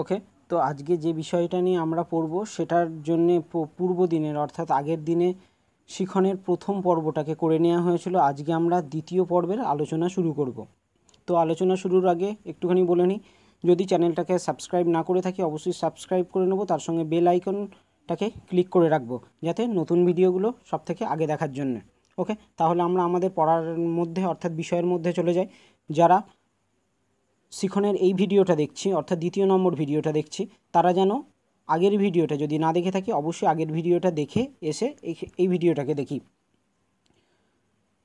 ওকে তো আজকে যে বিষয়টা নিয়ে আমরা পড়ব সেটার জন্যে পূর্ব দিনের অর্থাৎ আগের দিনে শিখনের প্রথম পর্বটাকে করে নেওয়া হয়েছিল আজকে আমরা দ্বিতীয় পর্বের আলোচনা শুরু করব তো আলোচনা শুরুর আগে একটুখানি বলে নিই যদি চ্যানেলটাকে সাবস্ক্রাইব না করে থাকি অবশ্যই সাবস্ক্রাইব করে নেব তার সঙ্গে বেল আইকনটাকে ক্লিক করে রাখবো যাতে নতুন ভিডিওগুলো সব থেকে আগে দেখার জন্য ওকে তাহলে আমরা আমাদের পড়ার মধ্যে অর্থাৎ বিষয়ের মধ্যে চলে যাই যারা শিখনের এই ভিডিওটা দেখছি অর্থাৎ দ্বিতীয় নম্বর ভিডিওটা দেখছি তারা যেন আগের ভিডিওটা যদি না দেখে থাকি অবশ্যই আগের ভিডিওটা দেখে এসে এই ভিডিওটাকে দেখি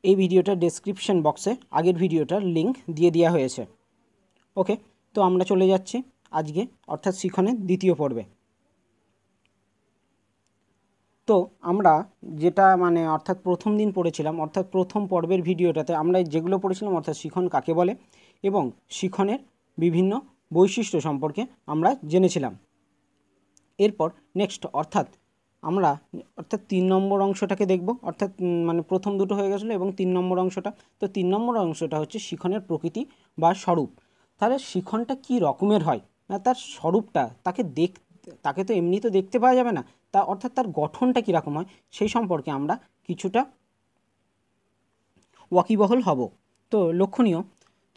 এই ভিডিওটার ডেসক্রিপশন বক্সে আগের ভিডিওটার লিঙ্ক দিয়ে দেওয়া হয়েছে ওকে তো আমরা চলে যাচ্ছি আজকে অর্থাৎ শিখনের দ্বিতীয় পর্বে তো আমরা যেটা মানে অর্থাৎ প্রথম দিন পড়েছিলাম অর্থাৎ প্রথম পর্বের ভিডিওটাতে আমরা যেগুলো পড়েছিলাম অর্থাৎ শিখন কাকে বলে এবং শিখনের বিভিন্ন বৈশিষ্ট্য সম্পর্কে আমরা জেনেছিলাম এরপর নেক্সট অর্থাৎ আমরা অর্থাৎ তিন নম্বর অংশটাকে দেখব অর্থাৎ মানে প্রথম দুটো হয়ে গেছিলো এবং তিন নম্বর অংশটা তো তিন নম্বর অংশটা হচ্ছে শিখনের প্রকৃতি বা স্বরূপ তাহলে শিখনটা কি রকমের হয় না তার স্বরূপটা তাকে দেখ তাকে তো এমনি তো দেখতে পাওয়া যাবে না তা অর্থাৎ তার গঠনটা কীরকম হয় সেই সম্পর্কে আমরা কিছুটা ওয়াকিবহল হব তো লক্ষণীয়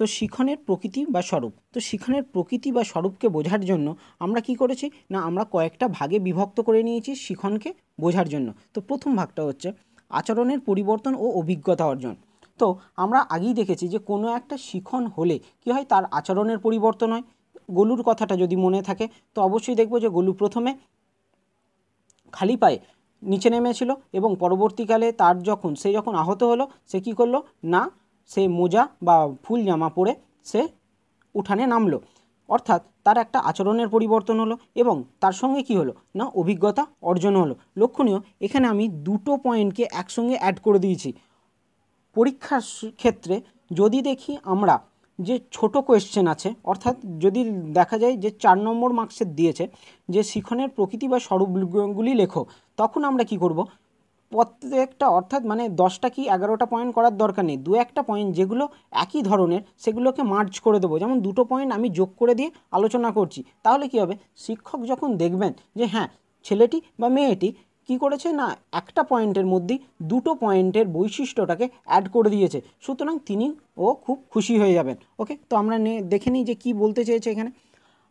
তো শিখনের প্রকৃতি বা স্বরূপ তো শিখনের প্রকৃতি বা স্বরূপকে বোঝার জন্য আমরা কি করেছি না আমরা কয়েকটা ভাগে বিভক্ত করে নিয়েছি শিখনকে বোঝার জন্য তো প্রথম ভাগটা হচ্ছে আচরণের পরিবর্তন ও অভিজ্ঞতা অর্জন তো আমরা আগেই দেখেছি যে কোনো একটা শিখন হলে কি হয় তার আচরণের পরিবর্তন হয় গলুর কথাটা যদি মনে থাকে তো অবশ্যই দেখব যে গলু প্রথমে খালি পায়ে নিচে নেমেছিল এবং পরবর্তীকালে তার যখন সে যখন আহত হলো সে কি করলো না সে মোজা বা ফুল জামা পরে সে উঠানে নামলো অর্থাৎ তার একটা আচরণের পরিবর্তন হলো এবং তার সঙ্গে কি হলো না অভিজ্ঞতা অর্জন হলো লক্ষণীয় এখানে আমি দুটো পয়েন্টকে একসঙ্গে অ্যাড করে দিয়েছি পরীক্ষার ক্ষেত্রে যদি দেখি আমরা যে ছোট কোয়েশ্চেন আছে অর্থাৎ যদি দেখা যায় যে চার নম্বর মার্কসের দিয়েছে যে শিখনের প্রকৃতি বা স্বরূপগুলি লেখো তখন আমরা কি করব প্রত্যেকটা অর্থাৎ মানে দশটা কি এগারোটা পয়েন্ট করার দরকার নেই দু একটা পয়েন্ট যেগুলো একই ধরনের সেগুলোকে মার্জ করে দেবো যেমন দুটো পয়েন্ট আমি যোগ করে দিয়ে আলোচনা করছি তাহলে কি হবে শিক্ষক যখন দেখবেন যে হ্যাঁ ছেলেটি বা মেয়েটি কি করেছে না একটা পয়েন্টের মধ্যেই দুটো পয়েন্টের বৈশিষ্ট্যটাকে অ্যাড করে দিয়েছে সুতরাং তিনি ও খুব খুশি হয়ে যাবেন ওকে তো আমরা দেখে নিই যে কি বলতে চেয়েছে এখানে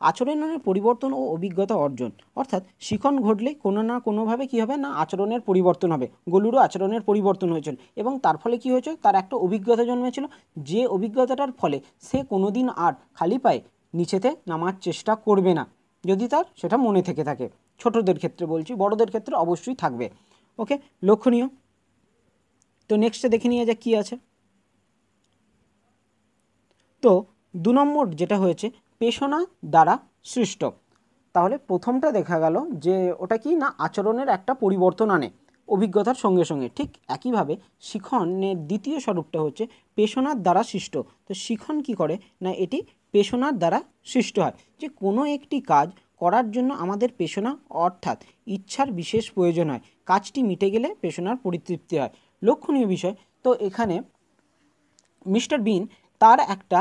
আচরণের পরিবর্তন ও অভিজ্ঞতা অর্জন অর্থাৎ শিখন ঘটলে কোনো না কোনোভাবে কী হবে না আচরণের পরিবর্তন হবে গলুরও আচরণের পরিবর্তন হয়েছিল এবং তার ফলে কী হয়েছে তার একটা অভিজ্ঞতা জন্মেছিল যে অভিজ্ঞতাটার ফলে সে কোনো দিন আর খালি পায়ে নিচেতে নামার চেষ্টা করবে না যদি তার সেটা মনে থেকে থাকে ছোটদের ক্ষেত্রে বলছি বড়দের ক্ষেত্রে অবশ্যই থাকবে ওকে লক্ষণীয় তো নেক্সটে দেখে নিয়ে যাক কী আছে তো দু নম্বর যেটা হয়েছে পেশনা দ্বারা সৃষ্ট তাহলে প্রথমটা দেখা গেল যে ওটা কি না আচরণের একটা পরিবর্তন আনে অভিজ্ঞতার সঙ্গে সঙ্গে ঠিক একইভাবে শিখনের দ্বিতীয় স্বরূপটা হচ্ছে পেশনার দ্বারা সৃষ্ট তো শিখন কি করে না এটি পেশনার দ্বারা সৃষ্ট হয় যে কোনো একটি কাজ করার জন্য আমাদের পেশনা অর্থাৎ ইচ্ছার বিশেষ প্রয়োজন হয় কাজটি মিটে গেলে পেশনার পরিতৃপ্তি হয় লক্ষণীয় বিষয় তো এখানে মিস্টার বিন তার একটা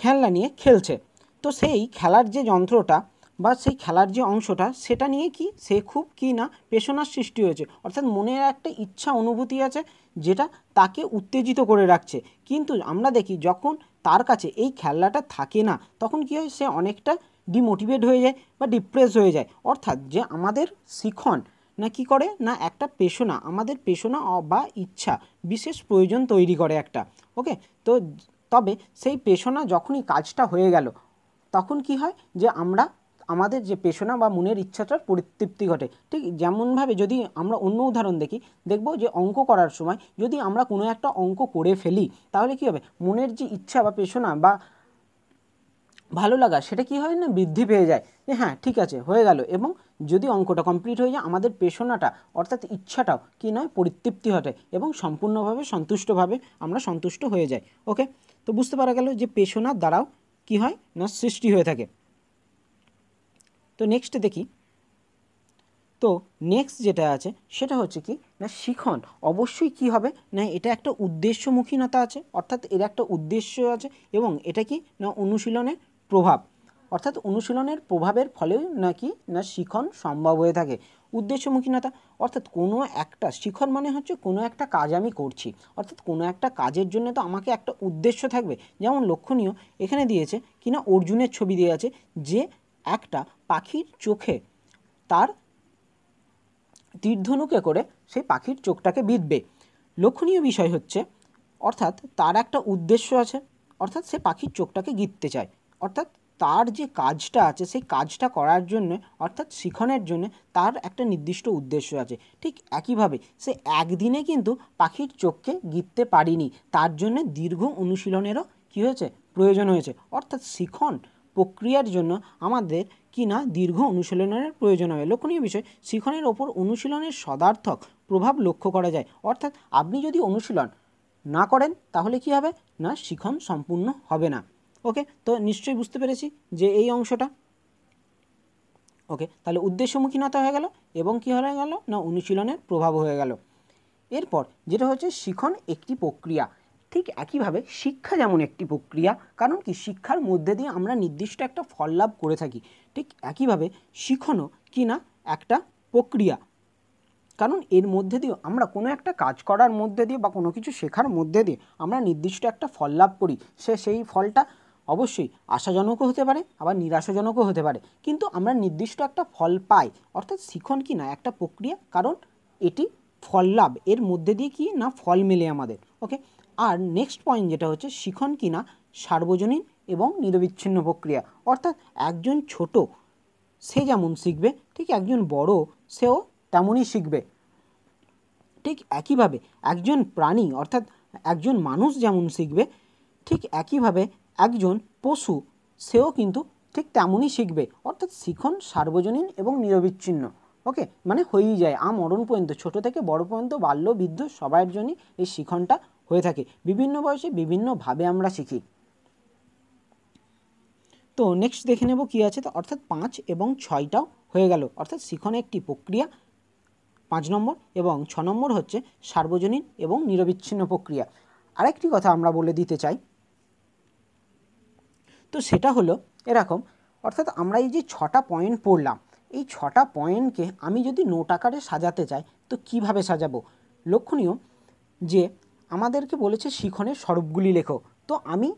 খেলনা নিয়ে খেলছে তো সেই খেলার যে যন্ত্রটা বা সেই খেলার যে অংশটা সেটা নিয়ে কি সে খুব কি না পেশনার সৃষ্টি হয়েছে অর্থাৎ মনের একটা ইচ্ছা অনুভূতি আছে যেটা তাকে উত্তেজিত করে রাখছে কিন্তু আমরা দেখি যখন তার কাছে এই খেলাটা থাকে না তখন কি হয় সে অনেকটা ডিমোটিভেট হয়ে যায় বা ডিপ্রেস হয়ে যায় অর্থাৎ যে আমাদের শিখন না কি করে না একটা পেশনা আমাদের পেশনা বা ইচ্ছা বিশেষ প্রয়োজন তৈরি করে একটা ওকে তো তবে সেই পেশনা যখনই কাজটা হয়ে গেল তখন কি হয় যে আমরা আমাদের যে পেশনা বা মনের ইচ্ছাটার পরিতৃপ্তি ঘটে ঠিক যেমনভাবে যদি আমরা অন্য উদাহরণ দেখি দেখব যে অঙ্ক করার সময় যদি আমরা কোনো একটা অঙ্ক করে ফেলি তাহলে কি হবে মনের যে ইচ্ছা বা পেশনা বা ভালো লাগা সেটা কি হয় না বৃদ্ধি পেয়ে যায় যে হ্যাঁ ঠিক আছে হয়ে গেল এবং যদি অঙ্কটা কমপ্লিট হয়ে যায় আমাদের পেশনাটা অর্থাৎ ইচ্ছাটাও কি নয় পরিতৃপ্তি ঘটে এবং সম্পূর্ণভাবে সন্তুষ্টভাবে আমরা সন্তুষ্ট হয়ে যাই ওকে তো বুঝতে পারা গেল যে পেশোনার দ্বারাও কি হয় না সৃষ্টি হয়ে থাকে তো নেক্সট দেখি তো নেক্সট যেটা আছে সেটা হচ্ছে কি না শিখন অবশ্যই কি হবে না এটা একটা উদ্দেশ্যমুখীনতা আছে অর্থাৎ এর একটা উদ্দেশ্য আছে এবং এটা কি না অনুশীলনের প্রভাব অর্থাৎ অনুশীলনের প্রভাবের ফলেও নাকি না শিখন সম্ভব হয়ে থাকে উদ্দেশ্যমুখীনতা অর্থাৎ কোনো একটা শিখর মানে হচ্ছে কোনো একটা কাজ আমি করছি অর্থাৎ কোনো একটা কাজের জন্য তো আমাকে একটা উদ্দেশ্য থাকবে যেমন লক্ষণীয় এখানে দিয়েছে কিনা অর্জুনের ছবি দিয়ে আছে যে একটা পাখির চোখে তার তীর্ধনুকে করে সেই পাখির চোখটাকে বিঁধবে লক্ষণীয় বিষয় হচ্ছে অর্থাৎ তার একটা উদ্দেশ্য আছে অর্থাৎ সে পাখির চোখটাকে গিঁততে চায় অর্থাৎ তার যে কাজটা আছে সেই কাজটা করার জন্য অর্থাৎ শিখনের জন্য তার একটা নির্দিষ্ট উদ্দেশ্য আছে ঠিক একইভাবে সে একদিনে কিন্তু পাখির চোখকে গিততে পারিনি তার জন্য দীর্ঘ অনুশীলনেরও কী হয়েছে প্রয়োজন হয়েছে অর্থাৎ শিখন প্রক্রিয়ার জন্য আমাদের কি না দীর্ঘ অনুশীলনের প্রয়োজন হবে লক্ষণীয় বিষয় শিখনের ওপর অনুশীলনের সদার্থক প্রভাব লক্ষ্য করা যায় অর্থাৎ আপনি যদি অনুশীলন না করেন তাহলে কি হবে না শিখন সম্পূর্ণ হবে না ওকে তো নিশ্চয়ই বুঝতে পেরেছি যে এই অংশটা ওকে তাহলে উদ্দেশ্যমুখীনতা হয়ে গেল এবং কী হয়ে গেল না অনুশীলনের প্রভাব হয়ে গেল এরপর যেটা হচ্ছে শিখন একটি প্রক্রিয়া ঠিক একইভাবে শিক্ষা যেমন একটি প্রক্রিয়া কারণ কি শিক্ষার মধ্যে দিয়ে আমরা নির্দিষ্ট একটা ফল লাভ করে থাকি ঠিক একইভাবে শিখনও কি না একটা প্রক্রিয়া কারণ এর মধ্যে দিয়ে আমরা কোনো একটা কাজ করার মধ্যে দিয়ে বা কোনো কিছু শেখার মধ্যে দিয়ে আমরা নির্দিষ্ট একটা ফল লাভ করি সে সেই ফলটা অবশ্যই আশাজনকও হতে পারে আবার নিরাশাজনকও হতে পারে কিন্তু আমরা নির্দিষ্ট একটা ফল পাই অর্থাৎ শিখন কি না একটা প্রক্রিয়া কারণ এটি ফল লাভ এর মধ্যে দিয়ে কি না ফল মেলে আমাদের ওকে আর নেক্সট পয়েন্ট যেটা হচ্ছে শিখন কি না সার্বজনীন এবং নিরবিচ্ছিন্ন প্রক্রিয়া অর্থাৎ একজন ছোট সে যেমন শিখবে ঠিক একজন বড় সেও তেমনই শিখবে ঠিক একইভাবে একজন প্রাণী অর্থাৎ একজন মানুষ যেমন শিখবে ঠিক একইভাবে একজন পশু সেও কিন্তু ঠিক তেমনই শিখবে অর্থাৎ শিখন সার্বজনীন এবং নিরবিচ্ছিন্ন ওকে মানে হয়েই যায় আমরণ পর্যন্ত ছোট থেকে বড় পর্যন্ত বাল্য বৃদ্ধ সবাইয়ের জন্যই এই শিখনটা হয়ে থাকে বিভিন্ন বয়সে বিভিন্নভাবে আমরা শিখি তো নেক্সট দেখে নেব কী আছে তো অর্থাৎ পাঁচ এবং ছয়টাও হয়ে গেল অর্থাৎ শিখনে একটি প্রক্রিয়া পাঁচ নম্বর এবং ছ নম্বর হচ্ছে সার্বজনীন এবং নিরবিচ্ছিন্ন প্রক্রিয়া আরেকটি কথা আমরা বলে দিতে চাই তো সেটা হলো এরকম অর্থাৎ আমরা এই যে ছটা পয়েন্ট পড়লাম এই ছটা পয়েন্টকে আমি যদি নোট আকারে সাজাতে চাই তো কিভাবে সাজাবো লক্ষণীয় যে আমাদেরকে বলেছে শিখনের স্বরূপগুলি লেখো তো আমি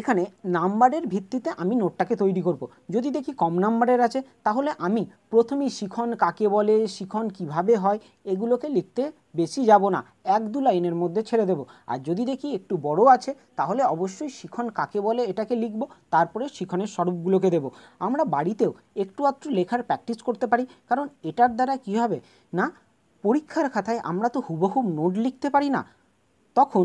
এখানে নাম্বারের ভিত্তিতে আমি নোটটাকে তৈরি করব। যদি দেখি কম নাম্বারের আছে তাহলে আমি প্রথমেই শিখন কাকে বলে শিখন কিভাবে হয় এগুলোকে লিখতে বেশি যাব না এক দু লাইনের মধ্যে ছেড়ে দেব আর যদি দেখি একটু বড় আছে তাহলে অবশ্যই শিখন কাকে বলে এটাকে লিখব তারপরে শিখনের স্বরূপগুলোকে দেব আমরা বাড়িতেও একটু আধটু লেখার প্র্যাকটিস করতে পারি কারণ এটার দ্বারা কী হবে না পরীক্ষার খাতায় আমরা তো হুবহু নোট লিখতে পারি না তখন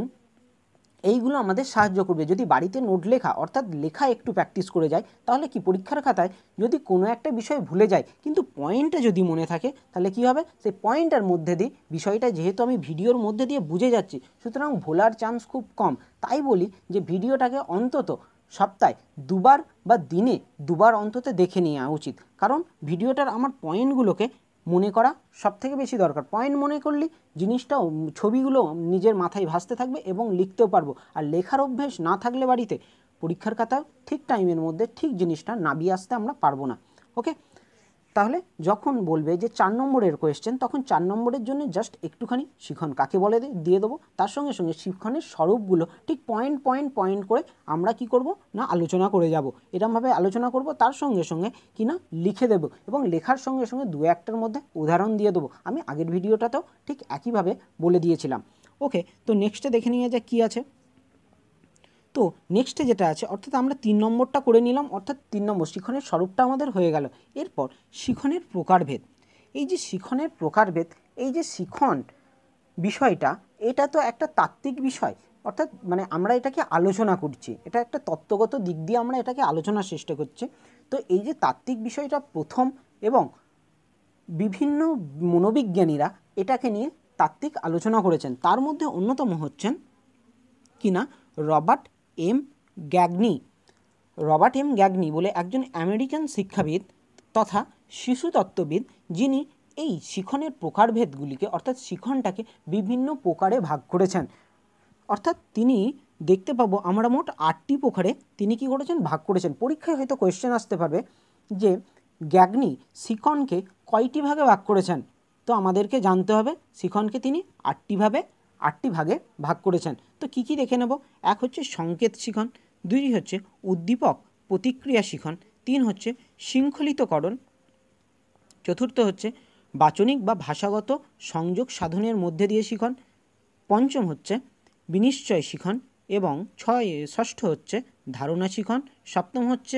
এইগুলো আমাদের সাহায্য করবে যদি বাড়িতে নোট লেখা অর্থাৎ লেখা একটু প্র্যাকটিস করে যায় তাহলে কি পরীক্ষার খাতায় যদি কোনো একটা বিষয় ভুলে যায় কিন্তু পয়েন্টটা যদি মনে থাকে তাহলে কি হবে সেই পয়েন্টটার মধ্যে দিয়ে বিষয়টা যেহেতু আমি ভিডিওর মধ্যে দিয়ে বুঝে যাচ্ছি সুতরাং ভোলার চান্স খুব কম তাই বলি যে ভিডিওটাকে অন্তত সপ্তাহে দুবার বা দিনে দুবার অন্তত দেখে নেওয়া উচিত কারণ ভিডিওটার আমার পয়েন্টগুলোকে মনে করা সব থেকে বেশি দরকার পয়েন্ট মনে করলে জিনিসটাও ছবিগুলো নিজের মাথায় ভাসতে থাকবে এবং লিখতেও পারবো আর লেখার অভ্যেস না থাকলে বাড়িতে পরীক্ষার খাতা ঠিক টাইমের মধ্যে ঠিক জিনিসটা নাবিয়ে আসতে আমরা পারবো না ওকে তাহলে যখন বলবে যে চার নম্বরের কোয়েশ্চেন তখন চার নম্বরের জন্য জাস্ট একটুখানি শিখন কাকে বলে দিয়ে দেবো তার সঙ্গে সঙ্গে শিখনের স্বরূপগুলো ঠিক পয়েন্ট পয়েন্ট পয়েন্ট করে আমরা কি করব না আলোচনা করে যাব এরমভাবে আলোচনা করব তার সঙ্গে সঙ্গে কি না লিখে দেব এবং লেখার সঙ্গে সঙ্গে দু একটার মধ্যে উদাহরণ দিয়ে দেবো আমি আগের ভিডিওটাতেও ঠিক একইভাবে বলে দিয়েছিলাম ওকে তো নেক্সটে দেখে নিয়ে যা কী আছে তো নেক্সটে যেটা আছে অর্থাৎ আমরা তিন নম্বরটা করে নিলাম অর্থাৎ তিন নম্বর শিখনের স্বরূপটা আমাদের হয়ে গেল এরপর শিখনের প্রকারভেদ এই যে শিখনের প্রকারভেদ এই যে শিখন বিষয়টা এটা তো একটা তাত্ত্বিক বিষয় অর্থাৎ মানে আমরা এটাকে আলোচনা করছি এটা একটা তত্ত্বগত দিক দিয়ে আমরা এটাকে আলোচনার চেষ্টা করছি তো এই যে তাত্ত্বিক বিষয়টা প্রথম এবং বিভিন্ন মনোবিজ্ঞানীরা এটাকে নিয়ে তাত্ত্বিক আলোচনা করেছেন তার মধ্যে অন্যতম হচ্ছেন কিনা Robert M Gagne Robert M Gagne বলে একজন আমেরিকান শিক্ষাবিদ তথা শিশু তত্ত্ববিদ যিনি এই শিখনের প্রকারভেদগুলিকে অর্থাৎ শিখনটাকে বিভিন্ন প্রকারে ভাগ করেছেন অর্থাৎ তিনি দেখতে পাবো আমরা মোট আটটি প্রকারে তিনি কি করেছেন ভাগ করেছেন পরীক্ষায় হয়তো কোয়েশ্চেন আসতে পারবে যে গ্যাগনি শিখনকে কয়টি ভাগে ভাগ করেছেন তো আমাদেরকে জানতে হবে শিখনকে তিনি আটটিভাবে আটটি ভাগে ভাগ করেছেন তো কি কি দেখে নেব এক হচ্ছে সংকেত শিখন দুই হচ্ছে উদ্দীপক প্রতিক্রিয়া শিখন তিন হচ্ছে শৃঙ্খলিতকরণ চতুর্থ হচ্ছে বাচনিক বা ভাষাগত সংযোগ সাধনের মধ্যে দিয়ে শিখন পঞ্চম হচ্ছে বিনিশ্চয় শিখন এবং ছয় ষষ্ঠ হচ্ছে ধারণা শিখন সপ্তম হচ্ছে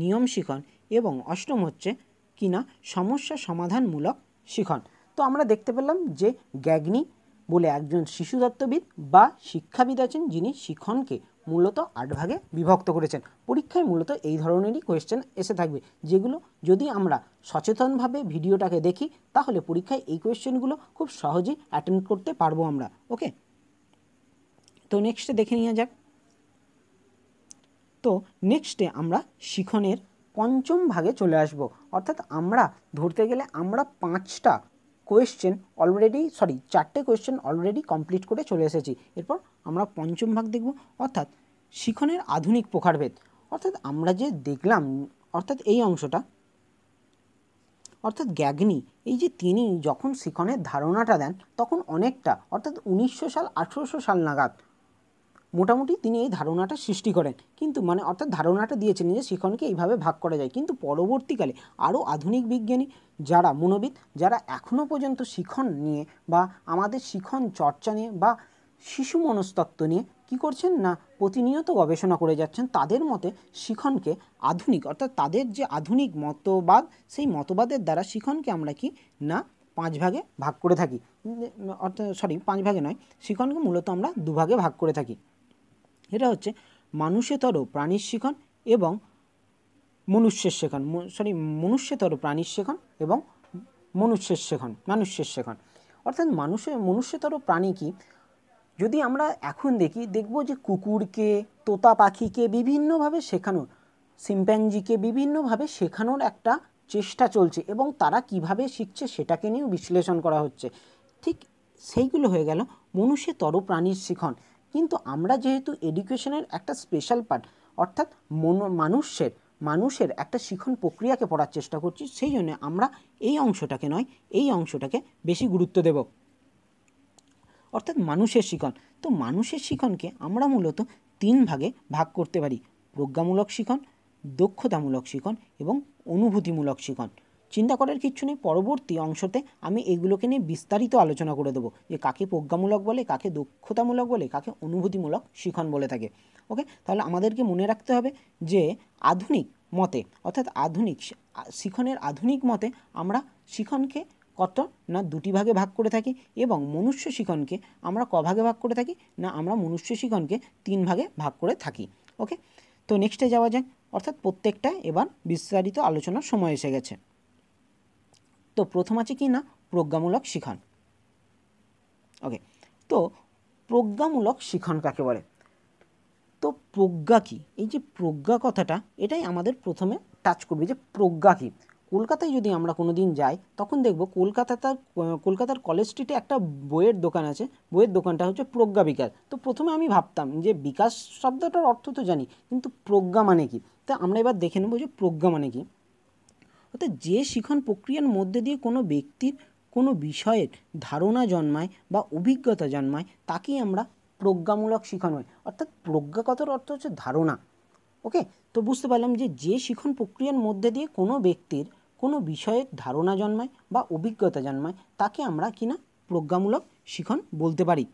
নিয়ম শিখন এবং অষ্টম হচ্ছে কিনা সমস্যা সমাধানমূলক শিখন তো আমরা দেখতে পেলাম যে গ্যাগনি বলে একজন শিশু তত্ত্ববিদ বা শিক্ষাবিদ আছেন যিনি শিখনকে মূলত আট ভাগে বিভক্ত করেছেন পরীক্ষায় মূলত এই ধরনেরই কোয়েশ্চেন এসে থাকবে যেগুলো যদি আমরা সচেতনভাবে ভিডিওটাকে দেখি তাহলে পরীক্ষায় এই কোয়েশ্চেনগুলো খুব সহজেই অ্যাটেন্ড করতে পারবো আমরা ওকে তো নেক্সটে দেখে নিয়ে যাক তো নেক্সটে আমরা শিখনের পঞ্চম ভাগে চলে আসব অর্থাৎ আমরা ধরতে গেলে আমরা পাঁচটা কোয়েশ্চেন অলরেডি সরি চারটে কোয়েশ্চেন অলরেডি কমপ্লিট করে চলে এসেছি এরপর আমরা পঞ্চম ভাগ দেখব অর্থাৎ শিখনের আধুনিক প্রকারভেদ অর্থাৎ আমরা যে দেখলাম অর্থাৎ এই অংশটা অর্থাৎ গ্যাগনি এই যে তিনি যখন শিখনের ধারণাটা দেন তখন অনেকটা অর্থাৎ উনিশশো সাল আঠেরোশো সাল নাগাদ মোটামুটি তিনি এই ধারণাটা সৃষ্টি করেন কিন্তু মানে অর্থাৎ ধারণাটা দিয়েছেন যে শিখনকে এইভাবে ভাগ করা যায় কিন্তু পরবর্তীকালে আরও আধুনিক বিজ্ঞানী যারা মনোবিদ যারা এখনও পর্যন্ত শিখন নিয়ে বা আমাদের শিখন চর্চা নিয়ে বা শিশু মনস্তত্ত্ব নিয়ে কি করছেন না প্রতিনিয়ত গবেষণা করে যাচ্ছেন তাদের মতে শিখনকে আধুনিক অর্থাৎ তাদের যে আধুনিক মতবাদ সেই মতবাদের দ্বারা শিখনকে আমরা কি না পাঁচ ভাগে ভাগ করে থাকি অর্থাৎ সরি পাঁচ ভাগে নয় শিখনকে মূলত আমরা দুভাগে ভাগ করে থাকি এটা হচ্ছে মানুষেতর প্রাণীর শিখন এবং মনুষ্যের শেখন সরি মনুষ্যতর প্রাণীর শেখন এবং মনুষ্যের শেখন মানুষের শেখন অর্থাৎ মানুষের মনুষ্যতর প্রাণী কি যদি আমরা এখন দেখি দেখব যে কুকুরকে তোতা পাখিকে বিভিন্নভাবে শেখানোর সিম্প্যাঞ্জিকে বিভিন্নভাবে শেখানোর একটা চেষ্টা চলছে এবং তারা কিভাবে শিখছে সেটাকে নিয়েও বিশ্লেষণ করা হচ্ছে ঠিক সেইগুলো হয়ে গেল মনুষ্যতর প্রাণীর শিখন কিন্তু আমরা যেহেতু এডুকেশনের একটা স্পেশাল পার্ট অর্থাৎ মানুষের মানুষের একটা শিখন প্রক্রিয়াকে পড়ার চেষ্টা করছি সেই জন্য আমরা এই অংশটাকে নয় এই অংশটাকে বেশি গুরুত্ব দেব অর্থাৎ মানুষের শিখন তো মানুষের শিখনকে আমরা মূলত তিন ভাগে ভাগ করতে পারি প্রজ্ঞামূলক শিখন দক্ষতামূলক শিখন এবং অনুভূতিমূলক শিখন চিন্তা করার কিচ্ছু নেই পরবর্তী অংশতে আমি এগুলোকে নিয়ে বিস্তারিত আলোচনা করে দেবো যে কাকে প্রজ্ঞামূলক বলে কাকে দক্ষতামূলক বলে কাকে অনুভূতিমূলক শিখন বলে থাকে ওকে তাহলে আমাদেরকে মনে রাখতে হবে যে আধুনিক মতে অর্থাৎ আধুনিক শিখনের আধুনিক মতে আমরা শিখনকে কত না দুটি ভাগে ভাগ করে থাকি এবং মনুষ্য শিখনকে আমরা ক ভাগে ভাগ করে থাকি না আমরা মনুষ্য শিখনকে তিন ভাগে ভাগ করে থাকি ওকে তো নেক্সটে যাওয়া যাক অর্থাৎ প্রত্যেকটা এবার বিস্তারিত আলোচনার সময় এসে গেছে তো প্রথম আছে কি না প্রজ্ঞামূলক শিখন ওকে তো প্রজ্ঞামূলক শিখন কাকে বলে তো প্রজ্ঞা কি এই যে প্রজ্ঞা কথাটা এটাই আমাদের প্রথমে টাচ করবে যে প্রজ্ঞা কি কলকাতায় যদি আমরা কোনো দিন যাই তখন দেখব কলকাতা তার কলকাতার কলেজ স্ট্রিটে একটা বইয়ের দোকান আছে বইয়ের দোকানটা হচ্ছে প্রজ্ঞা বিকাশ তো প্রথমে আমি ভাবতাম যে বিকাশ শব্দটার অর্থ তো জানি কিন্তু প্রজ্ঞা মানে কি তা আমরা এবার দেখে নেব যে প্রজ্ঞা মানে কি অর্থাৎ যে শিখন প্রক্রিয়ার মধ্যে দিয়ে কোনো ব্যক্তির কোনো বিষয়ের ধারণা জন্মায় বা অভিজ্ঞতা জন্মায় তাকেই আমরা প্রজ্ঞামূলক শিখন হয় অর্থাৎ প্রজ্ঞাগতর অর্থ হচ্ছে ধারণা ওকে তো বুঝতে পারলাম যে যে শিখন প্রক্রিয়ার মধ্যে দিয়ে কোনো ব্যক্তির কোনো বিষয়ের ধারণা জন্মায় বা অভিজ্ঞতা জন্মায় তাকে আমরা কিনা প্রজ্ঞামূলক শিখন বলতে পারি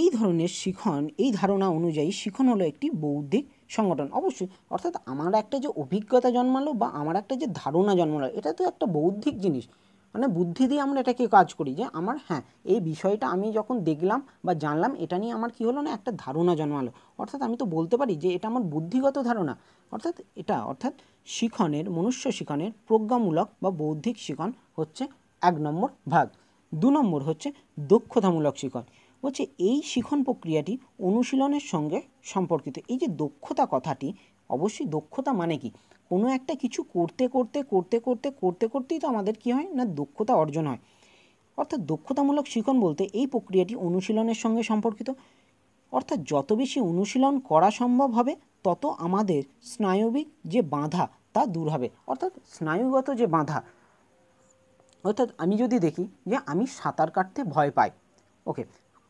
এই ধরনের শিখন এই ধারণা অনুযায়ী শিখন হলো একটি বৌদ্ধিক সংগঠন অবশ্যই অর্থাৎ আমার একটা যে অভিজ্ঞতা জন্মালো বা আমার একটা যে ধারণা জন্মালো এটা তো একটা বৌদ্ধিক জিনিস মানে বুদ্ধি দিয়ে আমরা এটাকে কাজ করি যে আমার হ্যাঁ এই বিষয়টা আমি যখন দেখলাম বা জানলাম এটা নিয়ে আমার কি হলো না একটা ধারণা জন্মালো অর্থাৎ আমি তো বলতে পারি যে এটা আমার বুদ্ধিগত ধারণা অর্থাৎ এটা অর্থাৎ শিখনের মনুষ্য শিখনের প্রজ্ঞামূলক বা বৌদ্ধিক শিখন হচ্ছে এক নম্বর ভাগ দু নম্বর হচ্ছে দক্ষতামূলক শিখন বলছে এই শিখন প্রক্রিয়াটি অনুশীলনের সঙ্গে সম্পর্কিত এই যে দক্ষতা কথাটি অবশ্যই দক্ষতা মানে কি কোনো একটা কিছু করতে করতে করতে করতে করতে করতেই তো আমাদের কি হয় না দক্ষতা অর্জন হয় অর্থাৎ দক্ষতামূলক শিখন বলতে এই প্রক্রিয়াটি অনুশীলনের সঙ্গে সম্পর্কিত অর্থাৎ যত বেশি অনুশীলন করা সম্ভব হবে তত আমাদের স্নায়বিক যে বাঁধা তা দূর হবে অর্থাৎ স্নায়ুগত যে বাঁধা অর্থাৎ আমি যদি দেখি যে আমি সাঁতার কাটতে ভয় পাই ওকে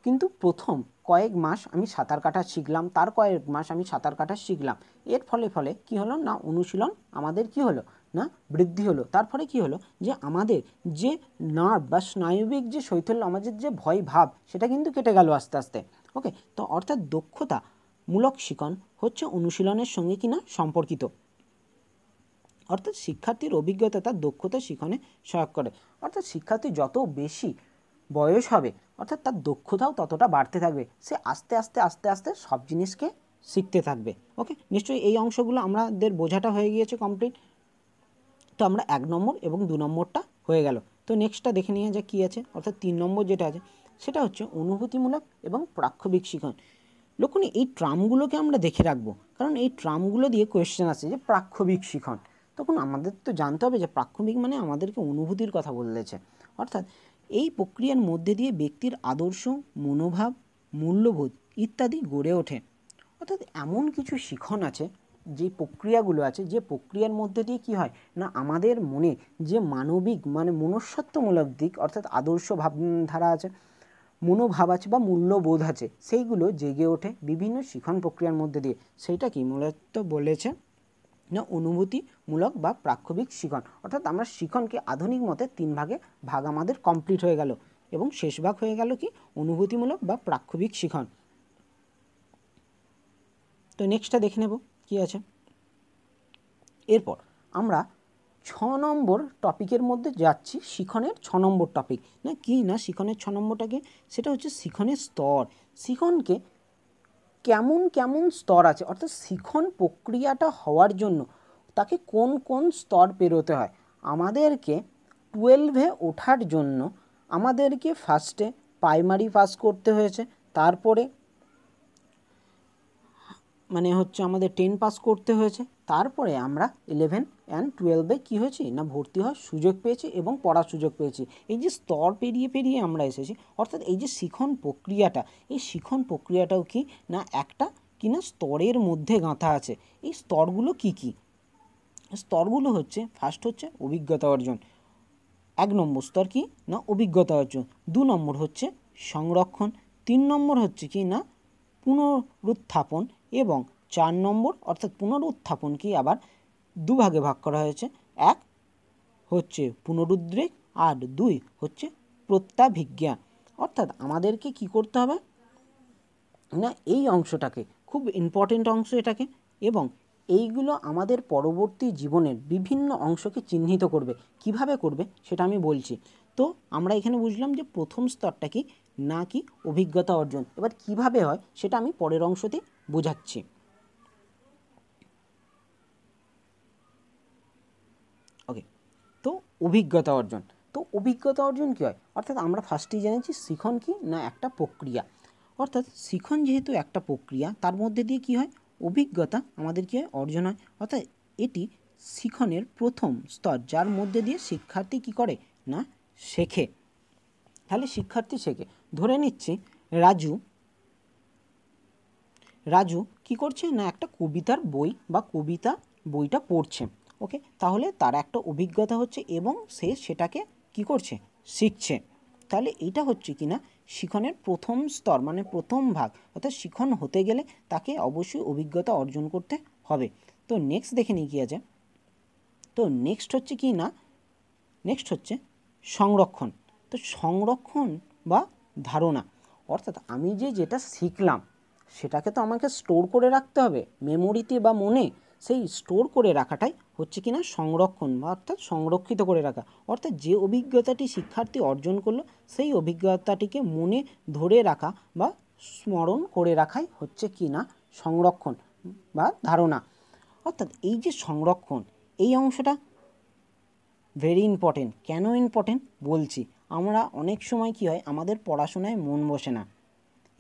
কিন্তু প্রথম কয়েক মাস আমি সাঁতার কাটা শিখলাম তার কয়েক মাস আমি সাঁতার কাটা শিখলাম এর ফলে ফলে কি হলো না অনুশীলন আমাদের কি হলো না বৃদ্ধি হলো তারপরে কি হলো যে আমাদের যে নার্ভ বা স্নায়বিক যে শৈথল্য আমাদের যে ভয় ভাব সেটা কিন্তু কেটে গেল আস্তে আস্তে ওকে তো অর্থাৎ দক্ষতা মূলক শিখন হচ্ছে অনুশীলনের সঙ্গে কিনা সম্পর্কিত অর্থাৎ শিক্ষার্থীর অভিজ্ঞতা তার দক্ষতা শিখনে সহায়ক করে অর্থাৎ শিক্ষার্থী যত বেশি বয়স হবে অর্থাৎ তার দক্ষতাও ততটা বাড়তে থাকবে সে আস্তে আস্তে আস্তে আস্তে সব জিনিসকে শিখতে থাকবে ওকে নিশ্চয়ই এই অংশগুলো আমাদের বোঝাটা হয়ে গিয়েছে কমপ্লিট তো আমরা এক নম্বর এবং দু নম্বরটা হয়ে গেল তো নেক্সটটা দেখে নিয়ে যা কী আছে অর্থাৎ তিন নম্বর যেটা আছে সেটা হচ্ছে অনুভূতিমূলক এবং প্রাক্ষবিক শিখন লক্ষণ এই ট্রামগুলোকে আমরা দেখে রাখবো কারণ এই ট্রামগুলো দিয়ে কোয়েশ্চেন আসছে যে প্রাক্ষবিক শিখন তখন আমাদের তো জানতে হবে যে প্রাক্ষবিক মানে আমাদেরকে অনুভূতির কথা বলেছে অর্থাৎ এই প্রক্রিয়ার মধ্যে দিয়ে ব্যক্তির আদর্শ মনোভাব মূল্যবোধ ইত্যাদি গড়ে ওঠে অর্থাৎ এমন কিছু শিখন আছে যে প্রক্রিয়াগুলো আছে যে প্রক্রিয়ার মধ্যে দিয়ে কি হয় না আমাদের মনে যে মানবিক মানে মনুষ্যত্বমূলক দিক অর্থাৎ আদর্শ ভাবধারা আছে মনোভাব আছে বা মূল্যবোধ আছে সেইগুলো জেগে ওঠে বিভিন্ন শিখন প্রক্রিয়ার মধ্যে দিয়ে সেইটা কি মূলত বলেছে না অনুভূতিমূলক বা প্রাক্ষবিক শিখন অর্থাৎ আমরা শিখনকে আধুনিক মতে তিন ভাগে ভাগ আমাদের কমপ্লিট হয়ে গেল এবং শেষ ভাগ হয়ে গেল কি অনুভূতিমূলক বা প্রাক্ষবিক শিখন তো নেক্সটটা দেখে নেব কি আছে এরপর আমরা ছ নম্বর টপিকের মধ্যে যাচ্ছি শিখনের ছ নম্বর টপিক না কি না শিখনের ছ নম্বরটাকে সেটা হচ্ছে শিখনের স্তর শিখনকে কেমন কেমন স্তর আছে অর্থাৎ শিখন প্রক্রিয়াটা হওয়ার জন্য তাকে কোন কোন স্তর পেরোতে হয় আমাদেরকে টুয়েলভে ওঠার জন্য আমাদেরকে ফার্স্টে প্রাইমারি পাস করতে হয়েছে তারপরে মানে হচ্ছে আমাদের টেন পাস করতে হয়েছে তারপরে আমরা ইলেভেন অ্যান্ড টুয়েলভে কী হয়েছি না ভর্তি হওয়ার সুযোগ পেয়েছি এবং পড়ার সুযোগ পেয়েছি এই যে স্তর পেরিয়ে পেরিয়ে আমরা এসেছি অর্থাৎ এই যে শিখন প্রক্রিয়াটা এই শিখন প্রক্রিয়াটাও কি না একটা কিনা স্তরের মধ্যে গাঁথা আছে এই স্তরগুলো কি কি স্তরগুলো হচ্ছে ফার্স্ট হচ্ছে অভিজ্ঞতা অর্জন এক নম্বর স্তর কি না অভিজ্ঞতা অর্জন দু নম্বর হচ্ছে সংরক্ষণ তিন নম্বর হচ্ছে কি না পুনরুত্থাপন এবং চার নম্বর অর্থাৎ পুনরুত্থাপনকে আবার দুভাগে ভাগ করা হয়েছে এক হচ্ছে পুনরুদ্রেক আর দুই হচ্ছে প্রত্যাভিজ্ঞা অর্থাৎ আমাদেরকে কি করতে হবে না এই অংশটাকে খুব ইম্পর্টেন্ট অংশ এটাকে এবং এইগুলো আমাদের পরবর্তী জীবনের বিভিন্ন অংশকে চিহ্নিত করবে কিভাবে করবে সেটা আমি বলছি তো আমরা এখানে বুঝলাম যে প্রথম স্তরটা কি না কি অভিজ্ঞতা অর্জন এবার কিভাবে হয় সেটা আমি পরের অংশতে বোঝাচ্ছি ওকে তো অভিজ্ঞতা অর্জন তো অভিজ্ঞতা অর্জন কী হয় অর্থাৎ আমরা ফার্স্টেই জেনেছি শিখন কি না একটা প্রক্রিয়া অর্থাৎ শিখন যেহেতু একটা প্রক্রিয়া তার মধ্যে দিয়ে কি হয় অভিজ্ঞতা আমাদের কী হয় অর্জন হয় অর্থাৎ এটি শিখনের প্রথম স্তর যার মধ্যে দিয়ে শিক্ষার্থী কি করে না শেখে তাহলে শিক্ষার্থী শেখে ধরে নিচ্ছি রাজু রাজু কি করছে না একটা কবিতার বই বা কবিতা বইটা পড়ছে ওকে তাহলে তার একটা অভিজ্ঞতা হচ্ছে এবং সে সেটাকে কি করছে শিখছে তাহলে এটা হচ্ছে কি না শিখনের প্রথম স্তর মানে প্রথম ভাগ অর্থাৎ শিখন হতে গেলে তাকে অবশ্যই অভিজ্ঞতা অর্জন করতে হবে তো নেক্সট দেখে নিই কী আছে তো নেক্সট হচ্ছে কি না নেক্সট হচ্ছে সংরক্ষণ তো সংরক্ষণ বা ধারণা অর্থাৎ আমি যে যেটা শিখলাম সেটাকে তো আমাকে স্টোর করে রাখতে হবে মেমোরিতে বা মনে সেই স্টোর করে রাখাটাই হচ্ছে কিনা সংরক্ষণ বা অর্থাৎ সংরক্ষিত করে রাখা অর্থাৎ যে অভিজ্ঞতাটি শিক্ষার্থী অর্জন করলো সেই অভিজ্ঞতাটিকে মনে ধরে রাখা বা স্মরণ করে রাখাই হচ্ছে কিনা সংরক্ষণ বা ধারণা অর্থাৎ এই যে সংরক্ষণ এই অংশটা ভেরি ইম্পর্টেন্ট কেন ইম্পর্টেন্ট বলছি আমরা অনেক সময় কি হয় আমাদের পড়াশোনায় মন বসে না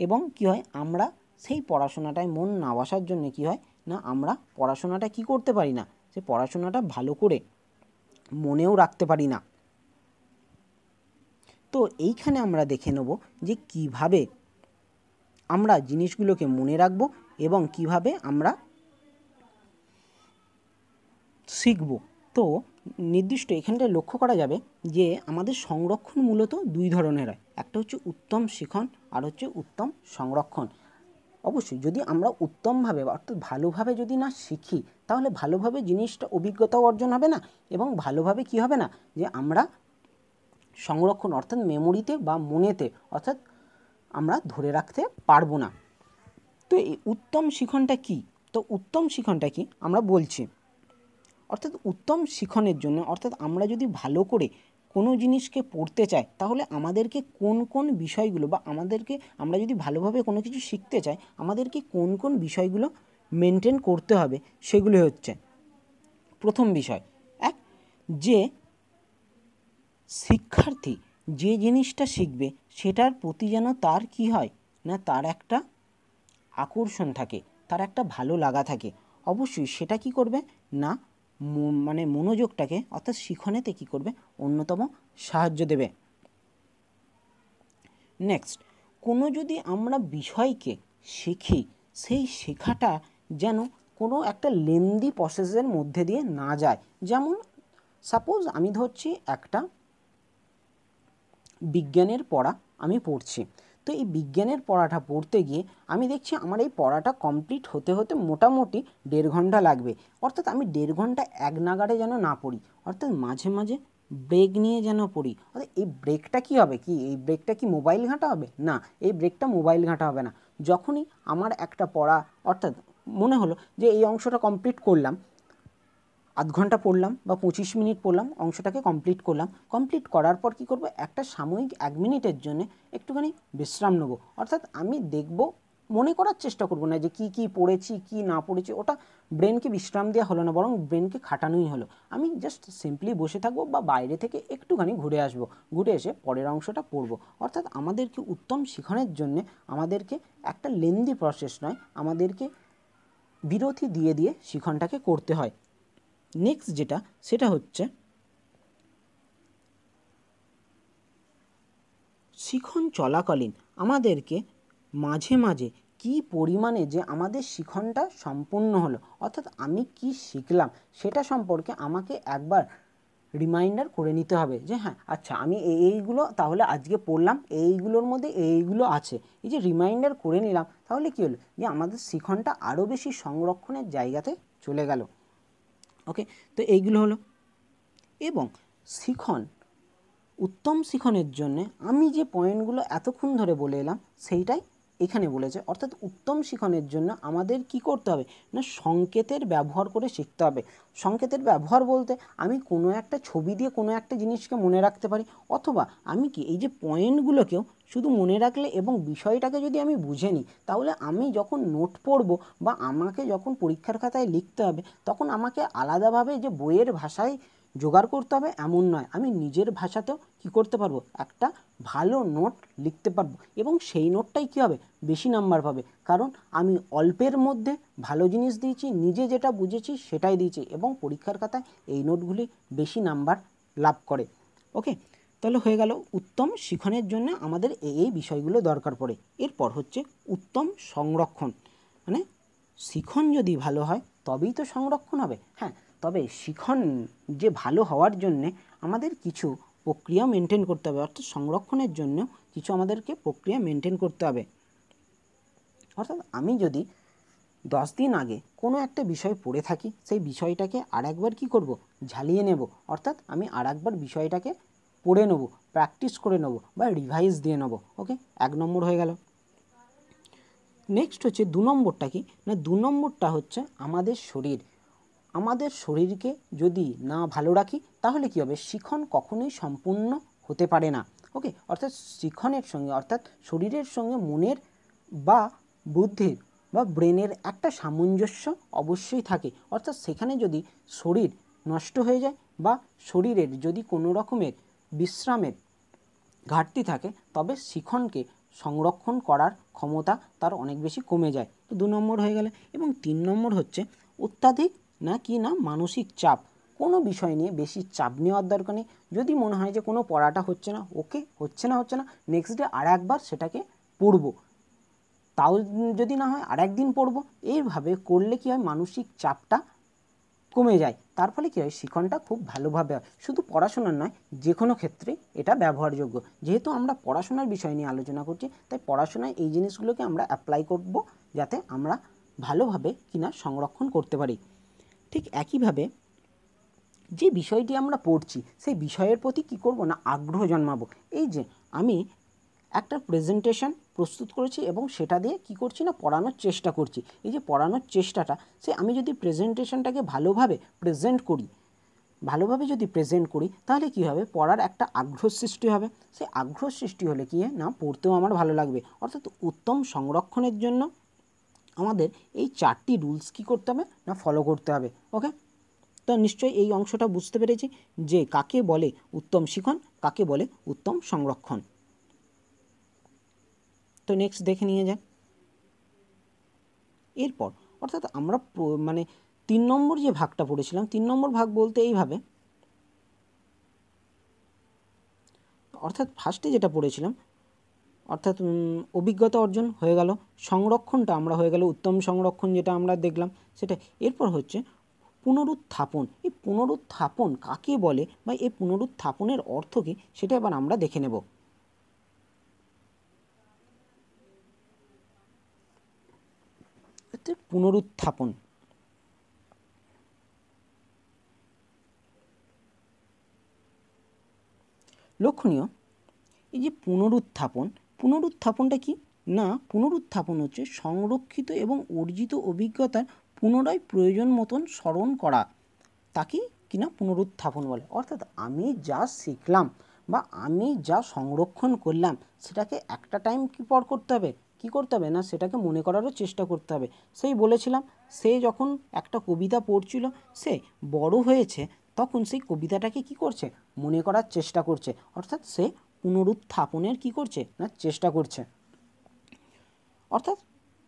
এবং কি হয় আমরা সেই পড়াশোনাটায় মন না বসার জন্য কি হয় না আমরা পড়াশোনাটা কি করতে পারি না সে পড়াশোনাটা ভালো করে মনেও রাখতে পারি না তো এইখানে আমরা দেখে নেব যে কিভাবে আমরা জিনিসগুলোকে মনে রাখব এবং কিভাবে আমরা শিখব তো নির্দিষ্ট এখানটায় লক্ষ্য করা যাবে যে আমাদের সংরক্ষণ মূলত দুই ধরনের হয় একটা হচ্ছে উত্তম শিখন আর হচ্ছে উত্তম সংরক্ষণ অবশ্যই যদি আমরা উত্তমভাবে অর্থাৎ ভালোভাবে যদি না শিখি তাহলে ভালোভাবে জিনিসটা অভিজ্ঞতাও অর্জন হবে না এবং ভালোভাবে কি হবে না যে আমরা সংরক্ষণ অর্থাৎ মেমোরিতে বা মনেতে অর্থাৎ আমরা ধরে রাখতে পারবো না তো এই উত্তম শিখনটা কি তো উত্তম শিখনটা কি আমরা বলছি অর্থাৎ উত্তম শিখনের জন্য অর্থাৎ আমরা যদি ভালো করে কোনো জিনিসকে পড়তে চাই তাহলে আমাদেরকে কোন কোন বিষয়গুলো বা আমাদেরকে আমরা যদি ভালোভাবে কোনো কিছু শিখতে চাই আমাদেরকে কোন কোন বিষয়গুলো মেনটেন করতে হবে সেগুলো হচ্ছে প্রথম বিষয় এক যে শিক্ষার্থী যে জিনিসটা শিখবে সেটার প্রতি যেন তার কি হয় না তার একটা আকর্ষণ থাকে তার একটা ভালো লাগা থাকে অবশ্যই সেটা কি করবে না মানে মনোযোগটাকে অর্থাৎ শিখনেতে কী করবে অন্যতম সাহায্য দেবে নেক্সট কোনো যদি আমরা বিষয়কে শিখি সেই শেখাটা যেন কোনো একটা লেন্দি প্রসেসের মধ্যে দিয়ে না যায় যেমন সাপোজ আমি ধরছি একটা বিজ্ঞানের পড়া আমি পড়ছি তো এই বিজ্ঞানের পড়াটা পড়তে গিয়ে আমি দেখছি আমার এই পড়াটা কমপ্লিট হতে হতে মোটামুটি দেড় ঘন্টা লাগবে অর্থাৎ আমি দেড় ঘন্টা এক নাগাড়ে যেন না পড়ি অর্থাৎ মাঝে মাঝে ব্রেক নিয়ে যেন পড়ি অর্থাৎ এই ব্রেকটা কি হবে কি এই ব্রেকটা কি মোবাইল ঘাঁটা হবে না এই ব্রেকটা মোবাইল ঘাঁটা হবে না যখনই আমার একটা পড়া অর্থাৎ মনে হলো যে এই অংশটা কমপ্লিট করলাম আধ ঘন্টা পড়লাম বা পঁচিশ মিনিট পড়লাম অংশটাকে কমপ্লিট করলাম কমপ্লিট করার পর কি করব একটা সাময়িক এক মিনিটের জন্য একটুখানি বিশ্রাম নেব অর্থাৎ আমি দেখব মনে করার চেষ্টা করব না যে কি কি পড়েছি কি না পড়েছি ওটা ব্রেনকে বিশ্রাম দেওয়া হলো না বরং ব্রেনকে খাটানোই হলো আমি জাস্ট সিম্পলি বসে থাকবো বা বাইরে থেকে একটুখানি ঘুরে আসব ঘুরে এসে পরের অংশটা পড়ব অর্থাৎ আমাদেরকে উত্তম শিখনের জন্য আমাদেরকে একটা লেন্দি প্রসেস নয় আমাদেরকে বিরতি দিয়ে দিয়ে শিখনটাকে করতে হয় নেক্সট যেটা সেটা হচ্ছে শিখন চলাকালীন আমাদেরকে মাঝে মাঝে কি পরিমাণে যে আমাদের শিখনটা সম্পূর্ণ হলো অর্থাৎ আমি কি শিখলাম সেটা সম্পর্কে আমাকে একবার রিমাইন্ডার করে নিতে হবে যে হ্যাঁ আচ্ছা আমি এইগুলো তাহলে আজকে পড়লাম এইগুলোর মধ্যে এইগুলো আছে এই যে রিমাইন্ডার করে নিলাম তাহলে কী হলো যে আমাদের শিখনটা আরও বেশি সংরক্ষণের জায়গাতে চলে গেলো ওকে তো এইগুলো হলো এবং শিখন উত্তম শিখনের জন্যে আমি যে পয়েন্টগুলো এতক্ষণ ধরে বলে এলাম সেইটাই এখানে বলেছে অর্থাৎ উত্তম শিখনের জন্য আমাদের কি করতে হবে না সংকেতের ব্যবহার করে শিখতে হবে সংকেতের ব্যবহার বলতে আমি কোনো একটা ছবি দিয়ে কোনো একটা জিনিসকে মনে রাখতে পারি অথবা আমি কি এই যে পয়েন্টগুলোকেও শুধু মনে রাখলে এবং বিষয়টাকে যদি আমি বুঝে নিই তাহলে আমি যখন নোট পড়ব বা আমাকে যখন পরীক্ষার খাতায় লিখতে হবে তখন আমাকে আলাদাভাবে যে বইয়ের ভাষায় জোগাড় করতে হবে এমন নয় আমি নিজের ভাষাতেও কি করতে পারবো একটা ভালো নোট লিখতে পারবো এবং সেই নোটটাই কি হবে বেশি নাম্বার পাবে কারণ আমি অল্পের মধ্যে ভালো জিনিস দিয়েছি নিজে যেটা বুঝেছি সেটাই দিয়েছি এবং পরীক্ষার খাতায় এই নোটগুলি বেশি নাম্বার লাভ করে ওকে তাহলে হয়ে গেল উত্তম শিখনের জন্য আমাদের এই বিষয়গুলো দরকার পড়ে এরপর হচ্ছে উত্তম সংরক্ষণ মানে শিখন যদি ভালো হয় তবেই তো সংরক্ষণ হবে হ্যাঁ তবে শিখন যে ভালো হওয়ার জন্যে আমাদের কিছু প্রক্রিয়া মেনটেন করতে হবে অর্থাৎ সংরক্ষণের জন্য কিছু আমাদেরকে প্রক্রিয়া মেনটেন করতে হবে অর্থাৎ আমি যদি দশ দিন আগে কোনো একটা বিষয় পড়ে থাকি সেই বিষয়টাকে আর একবার কী করবো ঝালিয়ে নেব অর্থাৎ আমি আর একবার বিষয়টাকে পড়ে নেব প্র্যাকটিস করে নেব বা রিভাইজ দিয়ে নেব ওকে এক নম্বর হয়ে গেল নেক্সট হচ্ছে দু নম্বরটা কি না দু নম্বরটা হচ্ছে আমাদের শরীর আমাদের শরীরকে যদি না ভালো রাখি তাহলে কি হবে শিখন কখনোই সম্পূর্ণ হতে পারে না ওকে অর্থাৎ শিখনের সঙ্গে অর্থাৎ শরীরের সঙ্গে মনের বা বুদ্ধির বা ব্রেনের একটা সামঞ্জস্য অবশ্যই থাকে অর্থাৎ সেখানে যদি শরীর নষ্ট হয়ে যায় বা শরীরের যদি কোনো রকমের বিশ্রামের ঘাটতি থাকে তবে শিখনকে সংরক্ষণ করার ক্ষমতা তার অনেক বেশি কমে যায় তো দু নম্বর হয়ে গেলে এবং তিন নম্বর হচ্ছে অত্যাধিক না কি না মানসিক চাপ কোনো বিষয় নিয়ে বেশি চাপ নেওয়ার দরকার নেই যদি মনে হয় যে কোনো পড়াটা হচ্ছে না ওকে হচ্ছে না হচ্ছে না নেক্সট ডে আর একবার সেটাকে পড়বো তাও যদি না হয় আর একদিন পড়বো এইভাবে করলে কি হয় মানসিক চাপটা কমে যায় তার ফলে কী হয় শিখনটা খুব ভালোভাবে হয় শুধু পড়াশোনার নয় যে কোনো ক্ষেত্রে এটা ব্যবহারযোগ্য যেহেতু আমরা পড়াশোনার বিষয় নিয়ে আলোচনা করছি তাই পড়াশোনায় এই জিনিসগুলোকে আমরা অ্যাপ্লাই করব যাতে আমরা ভালোভাবে কিনা সংরক্ষণ করতে পারি ঠিক একইভাবে যে বিষয়টি আমরা পড়ছি সেই বিষয়ের প্রতি কি করব না আগ্রহ জন্মাবো এই যে আমি একটা প্রেজেন্টেশন প্রস্তুত করেছি এবং সেটা দিয়ে কি করছি না পড়ানোর চেষ্টা করছি এই যে পড়ানোর চেষ্টাটা সে আমি যদি প্রেজেন্টেশনটাকে ভালোভাবে প্রেজেন্ট করি ভালোভাবে যদি প্রেজেন্ট করি তাহলে কি হবে পড়ার একটা আগ্রহ সৃষ্টি হবে সেই আগ্রহ সৃষ্টি হলে কি না পড়তেও আমার ভালো লাগবে অর্থাৎ উত্তম সংরক্ষণের জন্য আমাদের এই চারটি রুলস কি করতে হবে না ফলো করতে হবে ওকে তো নিশ্চয়ই এই অংশটা বুঝতে পেরেছি যে কাকে বলে উত্তম শিখন কাকে বলে উত্তম সংরক্ষণ তো নেক্সট দেখে নিয়ে যান এরপর অর্থাৎ আমরা মানে তিন নম্বর যে ভাগটা পড়েছিলাম তিন নম্বর ভাগ বলতে এইভাবে অর্থাৎ ফার্স্টে যেটা পড়েছিলাম অর্থাৎ অভিজ্ঞতা অর্জন হয়ে গেল সংরক্ষণটা আমরা হয়ে গেল উত্তম সংরক্ষণ যেটা আমরা দেখলাম সেটা এরপর হচ্ছে পুনরুত্থাপন এই পুনরুত্থাপন কাকে বলে বা এই পুনরুত্থাপনের অর্থ কী সেটা এবার আমরা দেখে নেব পুনরুত্থাপন লক্ষণীয় এই যে পুনরুত্থাপন পুনরুত্থাপনটা কি না পুনরুত্থাপন হচ্ছে সংরক্ষিত এবং অর্জিত অভিজ্ঞতার পুনরায় প্রয়োজন মতন স্মরণ করা তাকে কিনা পুনরুত্থাপন বলে অর্থাৎ আমি যা শিখলাম বা আমি যা সংরক্ষণ করলাম সেটাকে একটা টাইম কি পর করতে হবে কি করতে হবে না সেটাকে মনে করারও চেষ্টা করতে হবে সেই বলেছিলাম সে যখন একটা কবিতা পড়ছিল সে বড় হয়েছে তখন সেই কবিতাটাকে কি করছে মনে করার চেষ্টা করছে অর্থাৎ সে পুনরুত্থাপনের কি করছে না চেষ্টা করছে অর্থাৎ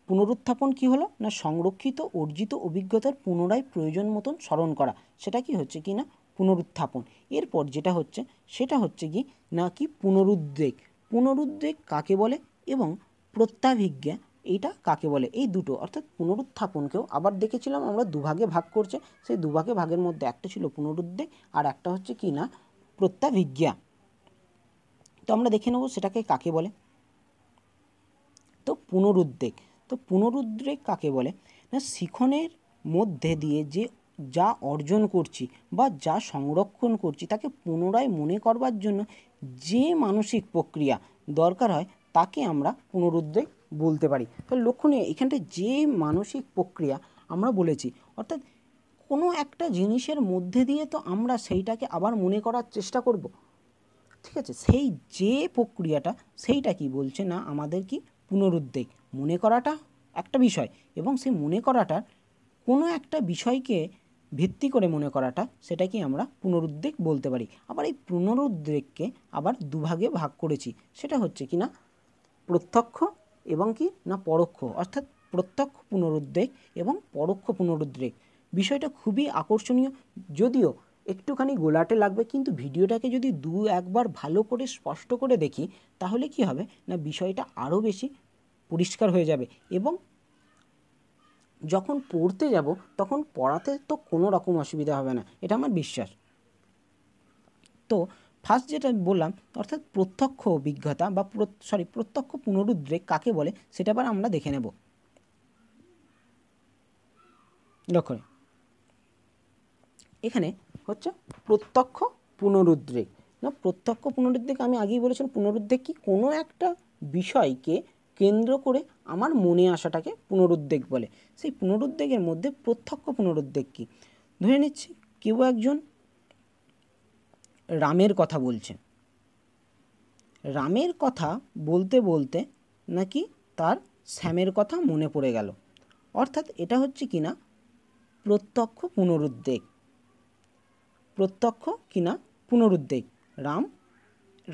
পুনরুত্থাপন কি হলো না সংরক্ষিত অর্জিত অভিজ্ঞতার পুনরায় প্রয়োজন মতন স্মরণ করা সেটা কি হচ্ছে কি না পুনরুত্থাপন এরপর যেটা হচ্ছে সেটা হচ্ছে কি না কি পুনরুদ্বেগ পুনরুদ্বেগ কাকে বলে এবং প্রত্যাভিজ্ঞা এইটা কাকে বলে এই দুটো অর্থাৎ পুনরুত্থাপনকেও আবার দেখেছিলাম আমরা দুভাগে ভাগ করছে সেই দুভাগে ভাগের মধ্যে একটা ছিল পুনরুদ্বেগ আর একটা হচ্ছে কি না প্রত্যাভিজ্ঞা তো আমরা দেখে নেব সেটাকে কাকে বলে তো পুনরুদ্বেগ তো পুনরুদ্রেক কাকে বলে না শিখনের মধ্যে দিয়ে যে যা অর্জন করছি বা যা সংরক্ষণ করছি তাকে পুনরায় মনে করবার জন্য যে মানসিক প্রক্রিয়া দরকার হয় তাকে আমরা পুনরুদ্রেক বলতে পারি তো লক্ষণীয় এখানটা যে মানসিক প্রক্রিয়া আমরা বলেছি অর্থাৎ কোনো একটা জিনিসের মধ্যে দিয়ে তো আমরা সেইটাকে আবার মনে করার চেষ্টা করব ঠিক আছে সেই যে প্রক্রিয়াটা সেইটা কি বলছে না আমাদের কি পুনরুদ্বেগ মনে করাটা একটা বিষয় এবং সেই মনে করাটার কোনো একটা বিষয়কে ভিত্তি করে মনে করাটা সেটাকে আমরা পুনরুদ্বেগ বলতে পারি আবার এই পুনরুদ্বেগকে আবার দুভাগে ভাগ করেছি সেটা হচ্ছে কি না প্রত্যক্ষ এবং কি না পরোক্ষ অর্থাৎ প্রত্যক্ষ পুনরুদ্বেগ এবং পরোক্ষ পুনরুদ্বেগ বিষয়টা খুবই আকর্ষণীয় যদিও একটুখানি গোলাটে লাগবে কিন্তু ভিডিওটাকে যদি দু একবার ভালো করে স্পষ্ট করে দেখি তাহলে কি হবে না বিষয়টা আরও বেশি পরিষ্কার হয়ে যাবে এবং যখন পড়তে যাব তখন পড়াতে তো কোনো রকম অসুবিধা হবে না এটা আমার বিশ্বাস তো ফার্স্ট যেটা বললাম অর্থাৎ প্রত্যক্ষ অভিজ্ঞতা বা সরি প্রত্যক্ষ পুনরুদ্রেক কাকে বলে সেটা আবার আমরা দেখে নেব লক্ষ্য এখানে হচ্ছে প্রত্যক্ষ পুনরুদ্রেক না প্রত্যক্ষ পুনরুদ্রেক আমি আগেই বলেছিলাম পুনরুদ্রেক কি কোনো একটা বিষয়কে কেন্দ্র করে আমার মনে আসাটাকে পুনরুদ্বেগ বলে সেই পুনরুদ্বেগের মধ্যে প্রত্যক্ষ পুনরুদ্বেগ কী ধরে নিচ্ছি কেউ একজন রামের কথা বলছে রামের কথা বলতে বলতে নাকি তার শ্যামের কথা মনে পড়ে গেল অর্থাৎ এটা হচ্ছে কি না প্রত্যক্ষ পুনরুদ্বেগ প্রত্যক্ষ কিনা পুনরুদ্বেগ রাম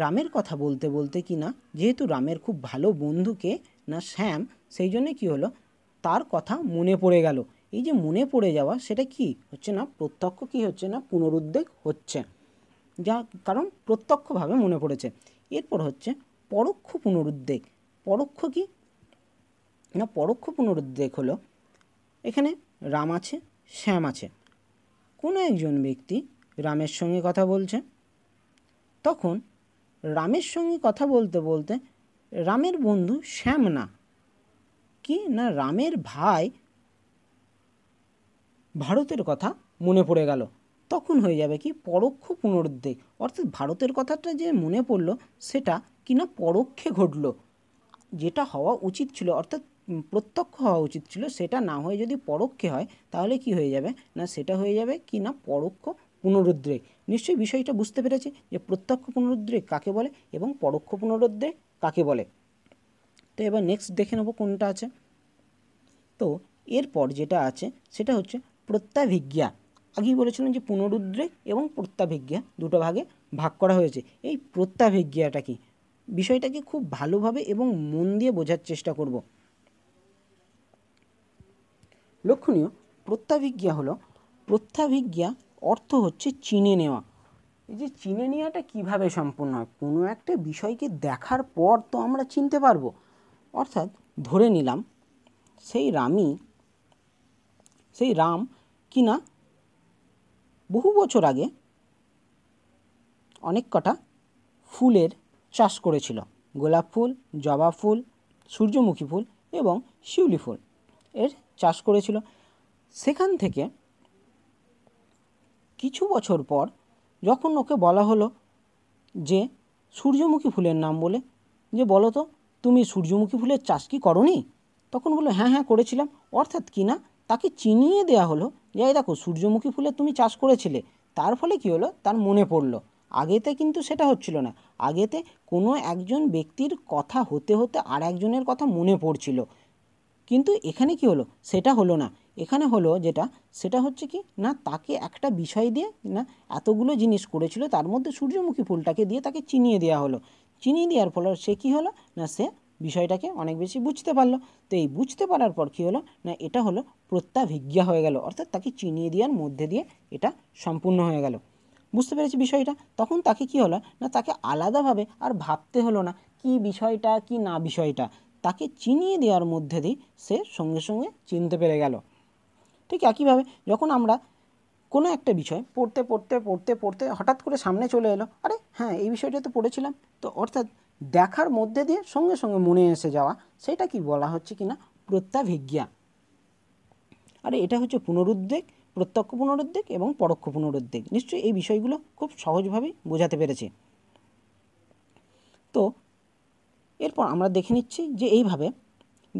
রামের কথা বলতে বলতে কিনা যেহেতু রামের খুব ভালো বন্ধুকে না শ্যাম সেই জন্যে কী হলো তার কথা মনে পড়ে গেল এই যে মনে পড়ে যাওয়া সেটা কি হচ্ছে না প্রত্যক্ষ কি হচ্ছে না পুনরুদ্বেগ হচ্ছে যা কারণ প্রত্যক্ষভাবে মনে পড়েছে এরপর হচ্ছে পরোক্ষ পুনরুদ্বেগ পরোক্ষ কি না পরোক্ষ পুনরুদ্বেগ হলো এখানে রাম আছে শ্যাম আছে কোনো একজন ব্যক্তি রামের সঙ্গে কথা বলছে তখন রামের সঙ্গে কথা বলতে বলতে রামের বন্ধু শ্যাম না কি না রামের ভাই ভারতের কথা মনে পড়ে গেল তখন হয়ে যাবে কি পরোক্ষ পুনরুদ্বেগ অর্থাৎ ভারতের কথাটা যে মনে পড়ল সেটা কিনা পরোক্ষে ঘটল যেটা হওয়া উচিত ছিল অর্থাৎ প্রত্যক্ষ হওয়া উচিত ছিল সেটা না হয়ে যদি পরোক্ষে হয় তাহলে কি হয়ে যাবে না সেটা হয়ে যাবে কি না পরোক্ষ পুনরুদ্রেক নিশ্চয়ই বিষয়টা বুঝতে পেরেছে যে প্রত্যক্ষ পুনরুদ্রেক কাকে বলে এবং পরোক্ষ পুনরুদ্রেক কাকে বলে তো এবার নেক্সট দেখে নেব কোনটা আছে তো এরপর যেটা আছে সেটা হচ্ছে প্রত্যাভিজ্ঞা আগেই বলেছিলাম যে পুনরুদ্রেক এবং প্রত্যাভিজ্ঞা দুটো ভাগে ভাগ করা হয়েছে এই প্রত্যাভিজ্ঞাটা কি বিষয়টাকে খুব ভালোভাবে এবং মন দিয়ে বোঝার চেষ্টা করব লক্ষণীয় প্রত্যাভিজ্ঞা হলো প্রত্যাভিজ্ঞা অর্থ হচ্ছে চিনে নেওয়া এই যে চিনে নেওয়াটা কিভাবে সম্পূর্ণ হয় কোনো একটা বিষয়কে দেখার পর তো আমরা চিনতে পারবো অর্থাৎ ধরে নিলাম সেই রামই সেই রাম কিনা বহু বছর আগে অনেক কটা ফুলের চাষ করেছিল গোলাপ ফুল জবা ফুল সূর্যমুখী ফুল এবং শিউলি ফুল এর চাষ করেছিল সেখান থেকে কিছু বছর পর যখন ওকে বলা হলো যে সূর্যমুখী ফুলের নাম বলে যে বলো তো তুমি সূর্যমুখী ফুলের চাষ কি করনি তখন বললো হ্যাঁ হ্যাঁ করেছিলাম অর্থাৎ কি না তাকে চিনিয়ে দেয়া হলো যে এই দেখো সূর্যমুখী ফুলের তুমি চাষ করেছিলে তার ফলে কি হলো তার মনে পড়লো আগেতে কিন্তু সেটা হচ্ছিল না আগেতে কোনো একজন ব্যক্তির কথা হতে হতে আর একজনের কথা মনে পড়ছিল কিন্তু এখানে কি হলো সেটা হলো না এখানে হলো যেটা সেটা হচ্ছে কি না তাকে একটা বিষয় দিয়ে না এতগুলো জিনিস করেছিল তার মধ্যে সূর্যমুখী ফুলটাকে দিয়ে তাকে চিনিয়ে দেওয়া হলো চিনিয়ে দেওয়ার ফলে সে কি হলো না সে বিষয়টাকে অনেক বেশি বুঝতে পারলো তো এই বুঝতে পারার পর কী হলো না এটা হলো প্রত্যাভিজ্ঞা হয়ে গেল অর্থাৎ তাকে চিনিয়ে দেওয়ার মধ্যে দিয়ে এটা সম্পূর্ণ হয়ে গেল বুঝতে পেরেছি বিষয়টা তখন তাকে কি হলো না তাকে আলাদাভাবে আর ভাবতে হলো না কি বিষয়টা কি না বিষয়টা তাকে চিনিয়ে দেওয়ার মধ্যে দিয়ে সে সঙ্গে সঙ্গে চিনতে পেরে গেল ঠিক একইভাবে যখন আমরা কোনো একটা বিষয় পড়তে পড়তে পড়তে পড়তে হঠাৎ করে সামনে চলে এলো আরে হ্যাঁ এই বিষয়টা তো পড়েছিলাম তো অর্থাৎ দেখার মধ্যে দিয়ে সঙ্গে সঙ্গে মনে এসে যাওয়া সেটা কি বলা হচ্ছে কিনা প্রত্যাভিজ্ঞা আরে এটা হচ্ছে পুনরুদ্বেগ প্রত্যক্ষ পুনরুদ্বেগ এবং পরোক্ষ পুনরুদ্বেগ নিশ্চয়ই এই বিষয়গুলো খুব সহজভাবেই বোঝাতে পেরেছে তো এরপর আমরা দেখে নিচ্ছি যে এইভাবে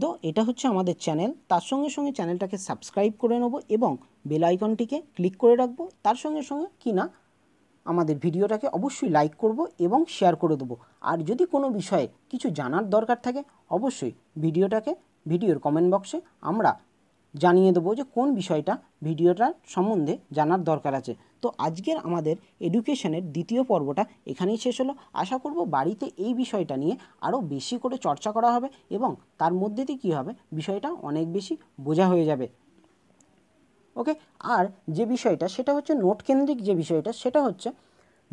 তো এটা হচ্ছে আমাদের চ্যানেল তার সঙ্গে সঙ্গে চ্যানেলটাকে সাবস্ক্রাইব করে নেব এবং বেল আইকনটিকে ক্লিক করে রাখবো তার সঙ্গে সঙ্গে কি না আমাদের ভিডিওটাকে অবশ্যই লাইক করব এবং শেয়ার করে দেবো আর যদি কোনো বিষয়ে কিছু জানার দরকার থাকে অবশ্যই ভিডিওটাকে ভিডিওর কমেন্ট বক্সে আমরা জানিয়ে দেবো যে কোন বিষয়টা ভিডিওটার সম্বন্ধে জানার দরকার আছে তো আজকের আমাদের এডুকেশনের দ্বিতীয় পর্বটা এখানেই শেষ হলো আশা করব বাড়িতে এই বিষয়টা নিয়ে আরও বেশি করে চর্চা করা হবে এবং তার মধ্যেতে কী হবে বিষয়টা অনেক বেশি বোঝা হয়ে যাবে ওকে আর যে বিষয়টা সেটা হচ্ছে নোট কেন্দ্রিক যে বিষয়টা সেটা হচ্ছে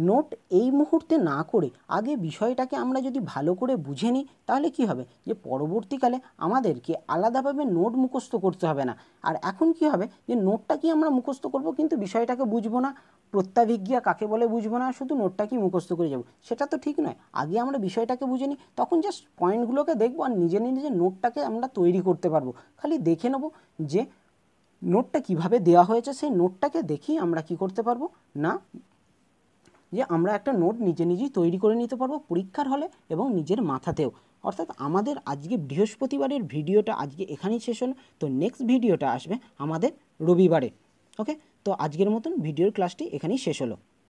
নোট এই মুহূর্তে না করে আগে বিষয়টাকে আমরা যদি ভালো করে বুঝে নিই তাহলে কি হবে যে পরবর্তীকালে আমাদেরকে আলাদাভাবে নোট মুখস্থ করতে হবে না আর এখন কি হবে যে নোটটা কি আমরা মুখস্থ করব কিন্তু বিষয়টাকে বুঝবো না প্রত্যাভিজ্ঞা কাকে বলে বুঝবো না শুধু নোটটা কি মুখস্থ করে যাব সেটা তো ঠিক নয় আগে আমরা বিষয়টাকে বুঝে নিই তখন জাস্ট পয়েন্টগুলোকে দেখবো আর নিজে নিজে নোটটাকে আমরা তৈরি করতে পারবো খালি দেখে নেবো যে নোটটা কিভাবে দেওয়া হয়েছে সেই নোটটাকে দেখি আমরা কি করতে পারবো না যে আমরা একটা নোট নিজে নিজেই তৈরি করে নিতে পারবো পরীক্ষার হলে এবং নিজের মাথাতেও অর্থাৎ আমাদের আজকে বৃহস্পতিবারের ভিডিওটা আজকে এখানেই শেষ হলো তো নেক্সট ভিডিওটা আসবে আমাদের রবিবারে ওকে তো আজকের মতন ভিডিওর ক্লাসটি এখানেই শেষ হলো